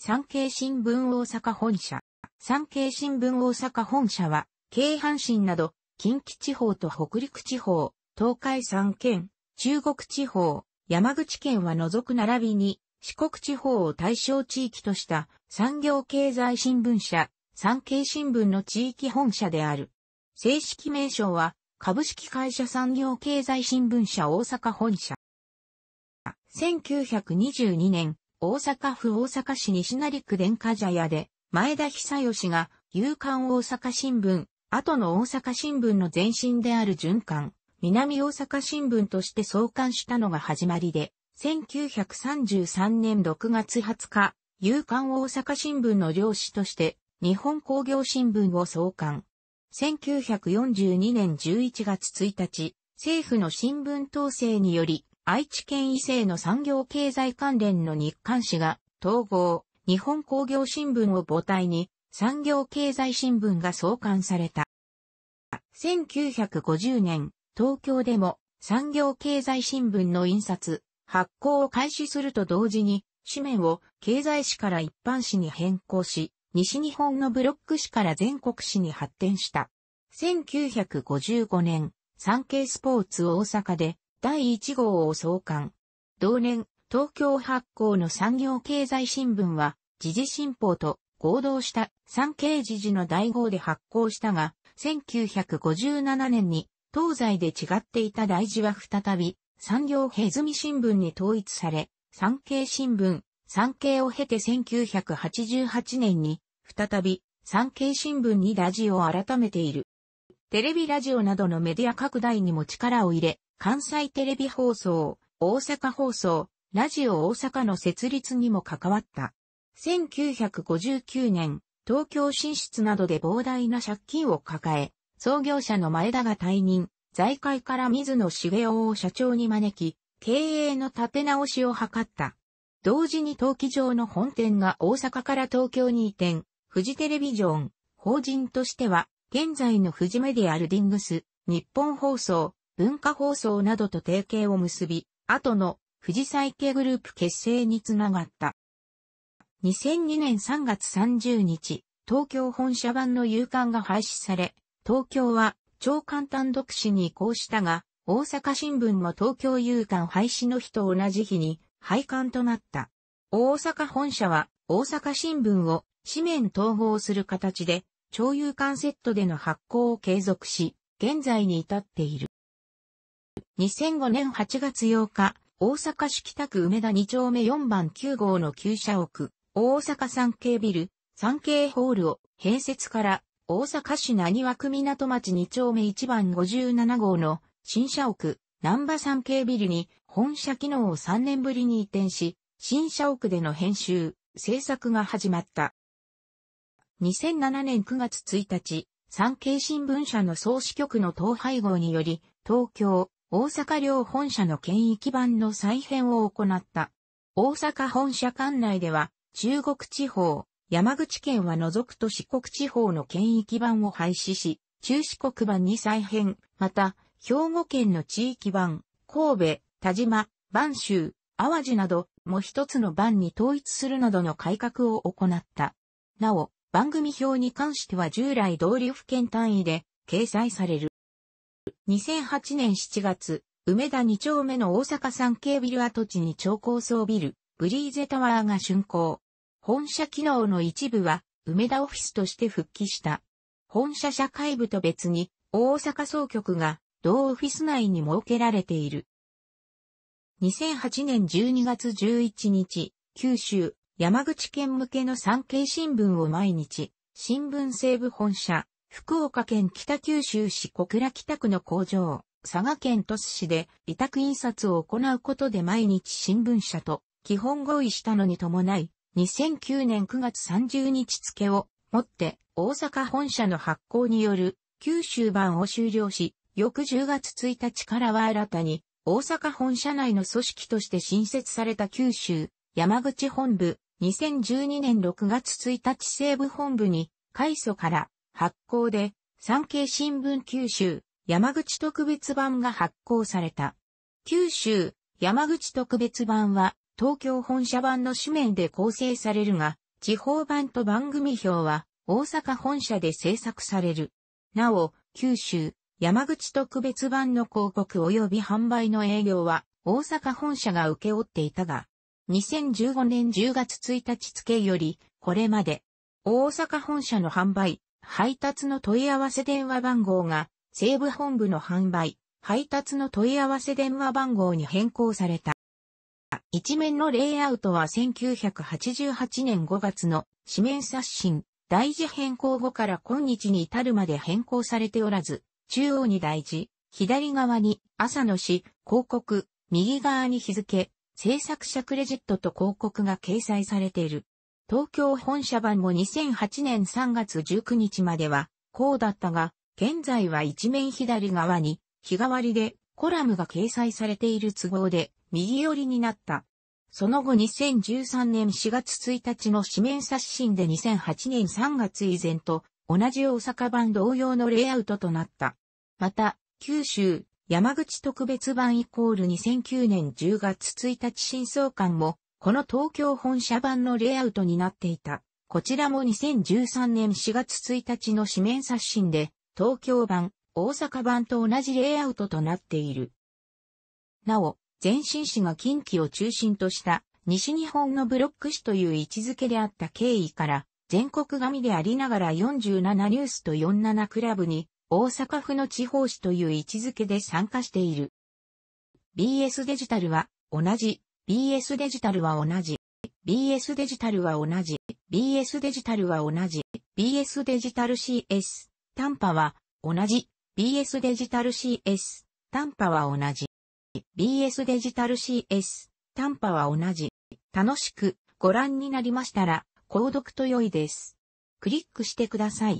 産経新聞大阪本社。産経新聞大阪本社は、京阪神など、近畿地方と北陸地方、東海3県、中国地方、山口県は除く並びに、四国地方を対象地域とした産業経済新聞社、産経新聞の地域本社である。正式名称は、株式会社産業経済新聞社大阪本社。1922年、大阪府大阪市西成区電化茶屋で、前田久義が、夕刊大阪新聞、後の大阪新聞の前身である循環、南大阪新聞として創刊したのが始まりで、1933年6月20日、夕刊大阪新聞の上司として、日本工業新聞を創刊。1942年11月1日、政府の新聞統制により、愛知県異性の産業経済関連の日刊誌が統合、日本工業新聞を母体に産業経済新聞が創刊された。1950年、東京でも産業経済新聞の印刷、発行を開始すると同時に、紙面を経済誌から一般誌に変更し、西日本のブロック誌から全国誌に発展した。1955年、産経スポーツ大阪で第1号を創刊。同年、東京発行の産業経済新聞は、時事新報と合同した産経時事の第号で発行したが、1957年に東西で違っていた大事は再び産業へずみ新聞に統一され、産経新聞、産経を経て1988年に再び産経新聞にラジオを改めている。テレビラジオなどのメディア拡大にも力を入れ、関西テレビ放送、大阪放送、ラジオ大阪の設立にも関わった。1959年、東京進出などで膨大な借金を抱え、創業者の前田が退任、財界から水野茂雄を社長に招き、経営の立て直しを図った。同時に陶器場の本店が大阪から東京に移転、富士テレビジョン、法人としては、現在の富士メディアルディングス、日本放送、文化放送などと提携を結び、後の富士再建グループ結成につながった。2002年3月30日、東京本社版の有刊が廃止され、東京は超簡単独誌に移行したが、大阪新聞も東京有刊廃止の日と同じ日に廃刊となった。大阪本社は大阪新聞を紙面統合する形で、超有刊セットでの発行を継続し、現在に至っている。2005年8月8日、大阪市北区梅田2丁目4番9号の旧社屋、大阪産経ビル、産経ホールを併設から大阪市何区港町2丁目1番57号の新社屋、南波産経ビルに本社機能を3年ぶりに移転し、新社屋での編集、制作が始まった。2007年9月1日、産経新聞社の総支局の統廃合により、東京、大阪両本社の権益版の再編を行った。大阪本社管内では、中国地方、山口県は除くと四国地方の権益版を廃止し、中四国版に再編、また、兵庫県の地域版、神戸、田島、万州、淡路など、も一つの版に統一するなどの改革を行った。なお、番組表に関しては従来通り府県単位で掲載される。2008年7月、梅田2丁目の大阪産経ビル跡地に超高層ビル、ブリーゼタワーが竣工。本社機能の一部は、梅田オフィスとして復帰した。本社社会部と別に、大阪総局が、同オフィス内に設けられている。2008年12月11日、九州、山口県向けの産経新聞を毎日、新聞西部本社、福岡県北九州市小倉北区の工場、佐賀県鳥栖市で委託印刷を行うことで毎日新聞社と基本合意したのに伴い、2009年9月30日付をもって大阪本社の発行による九州版を終了し、翌10月1日からは新たに大阪本社内の組織として新設された九州山口本部2012年6月1日西部本部に開祖から発行で、産経新聞九州、山口特別版が発行された。九州、山口特別版は、東京本社版の紙面で構成されるが、地方版と番組表は、大阪本社で制作される。なお、九州、山口特別版の広告及び販売の営業は、大阪本社が受け負っていたが、2015年10月1日付より、これまで、大阪本社の販売、配達の問い合わせ電話番号が西部本部の販売、配達の問い合わせ電話番号に変更された。一面のレイアウトは1988年5月の紙面刷新、大事変更後から今日に至るまで変更されておらず、中央に大事、左側に朝の詩、広告、右側に日付、制作者クレジットと広告が掲載されている。東京本社版も2008年3月19日までは、こうだったが、現在は一面左側に、日替わりでコラムが掲載されている都合で、右寄りになった。その後2013年4月1日の紙面刷新で2008年3月以前と同じ大阪版同様のレイアウトとなった。また、九州、山口特別版イコール2009年10月1日新創刊もこの東京本社版のレイアウトになっていた。こちらも2013年4月1日の紙面刷新で、東京版、大阪版と同じレイアウトとなっている。なお、前進市が近畿を中心とした西日本のブロック市という位置づけであった経緯から、全国紙でありながら47ニュースと47クラブに、大阪府の地方紙という位置づけで参加している。BS デジタルは、同じ BS デジタルは同じ。BS デジタルは同じ。BS デジタルは同じ。BS デジタル CS。短波は同じ。BS デジタル CS。短波は同じ。BS デジタル CS。短波は同じ。楽しくご覧になりましたら、購読と良いです。クリックしてください。